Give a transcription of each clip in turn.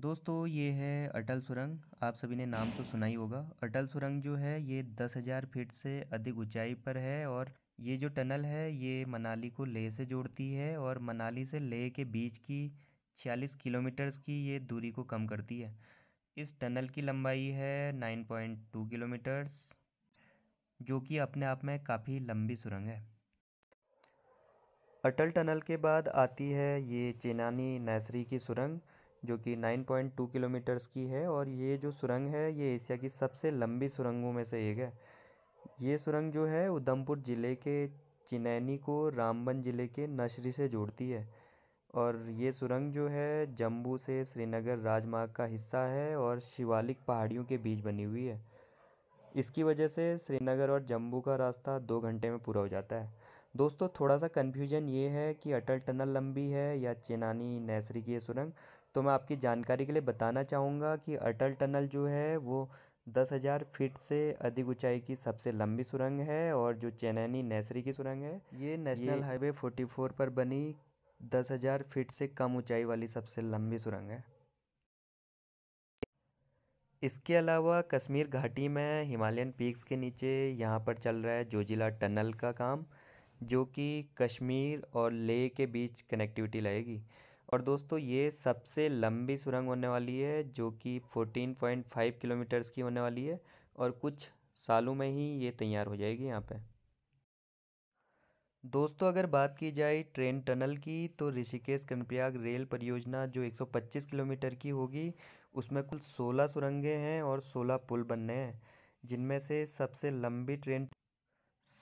दोस्तों ये है अटल सुरंग आप सभी ने नाम तो सुना ही होगा अटल सुरंग जो है ये दस हज़ार फीट से अधिक ऊंचाई पर है और ये जो टनल है ये मनाली को लेह से जोड़ती है और मनाली से लेह के बीच की छियालीस किलोमीटर्स की ये दूरी को कम करती है इस टनल की लंबाई है नाइन पॉइंट टू किलोमीटर्स जो कि अपने आप में काफ़ी लंबी सुरंग है अटल टनल के बाद आती है ये चेनानी नैसरी की सुरंग जो कि 9.2 किलोमीटर्स की है और ये जो सुरंग है ये एशिया की सबसे लंबी सुरंगों में से एक है ये सुरंग जो है उधमपुर ज़िले के चिनैनी को रामबन ज़िले के नशरी से जोड़ती है और ये सुरंग जो है जम्मू से श्रीनगर राजमार्ग का हिस्सा है और शिवालिक पहाड़ियों के बीच बनी हुई है इसकी वजह से श्रीनगर और जम्मू का रास्ता दो घंटे में पूरा हो जाता है दोस्तों थोड़ा सा कन्फ्यूजन ये है कि अटल टनल लंबी है या चेनानी नैसरी की ये सुरंग तो मैं आपकी जानकारी के लिए बताना चाहूँगा कि अटल टनल जो है वो दस हज़ार फीट से अधिक ऊंचाई की सबसे लंबी सुरंग है और जो चेनैनी नेसरी की सुरंग है ये नेशनल हाईवे फोर्टी फोर पर बनी दस हज़ार फीट से कम ऊंचाई वाली सबसे लंबी सुरंग है इसके अलावा कश्मीर घाटी में हिमालयन पीक्स के नीचे यहाँ पर चल रहा है जोजिला टनल का काम जो कि कश्मीर और लेह के बीच कनेक्टिविटी लाएगी और दोस्तों ये सबसे लंबी सुरंग होने वाली है जो कि 14.5 किलोमीटर्स की होने वाली है और कुछ सालों में ही ये तैयार हो जाएगी यहाँ पे दोस्तों अगर बात की जाए ट्रेन टनल की तो ऋषिकेश कर्णप्रयाग रेल परियोजना जो 125 किलोमीटर की होगी उसमें कुल 16 सुरंगें हैं और 16 पुल बनने हैं जिनमें से सबसे लंबी ट्रेन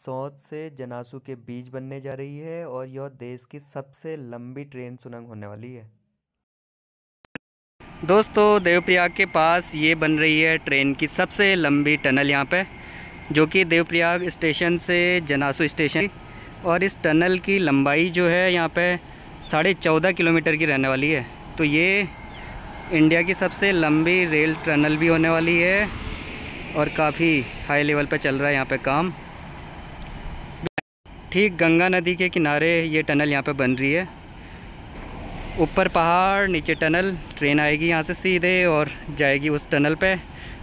सौत से जनासू के बीच बनने जा रही है और यह देश की सबसे लंबी ट्रेन सुरंग होने वाली है दोस्तों देवप्रयाग के पास ये बन रही है ट्रेन की सबसे लंबी टनल यहाँ पे जो कि देवप्रयाग स्टेशन से जनासू स्टेशन और इस टनल की लंबाई जो है यहाँ पे साढ़े चौदह किलोमीटर की रहने वाली है तो ये इंडिया की सबसे लंबी रेल टनल भी होने वाली है और काफ़ी हाई लेवल पर चल रहा है यहाँ पे काम ठीक गंगा नदी के किनारे ये टनल यहाँ पे बन रही है ऊपर पहाड़ नीचे टनल ट्रेन आएगी यहाँ से सीधे और जाएगी उस टनल पे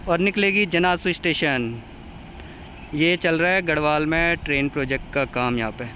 और निकलेगी जनासू स्टेशन ये चल रहा है गढ़वाल में ट्रेन प्रोजेक्ट का काम यहाँ पे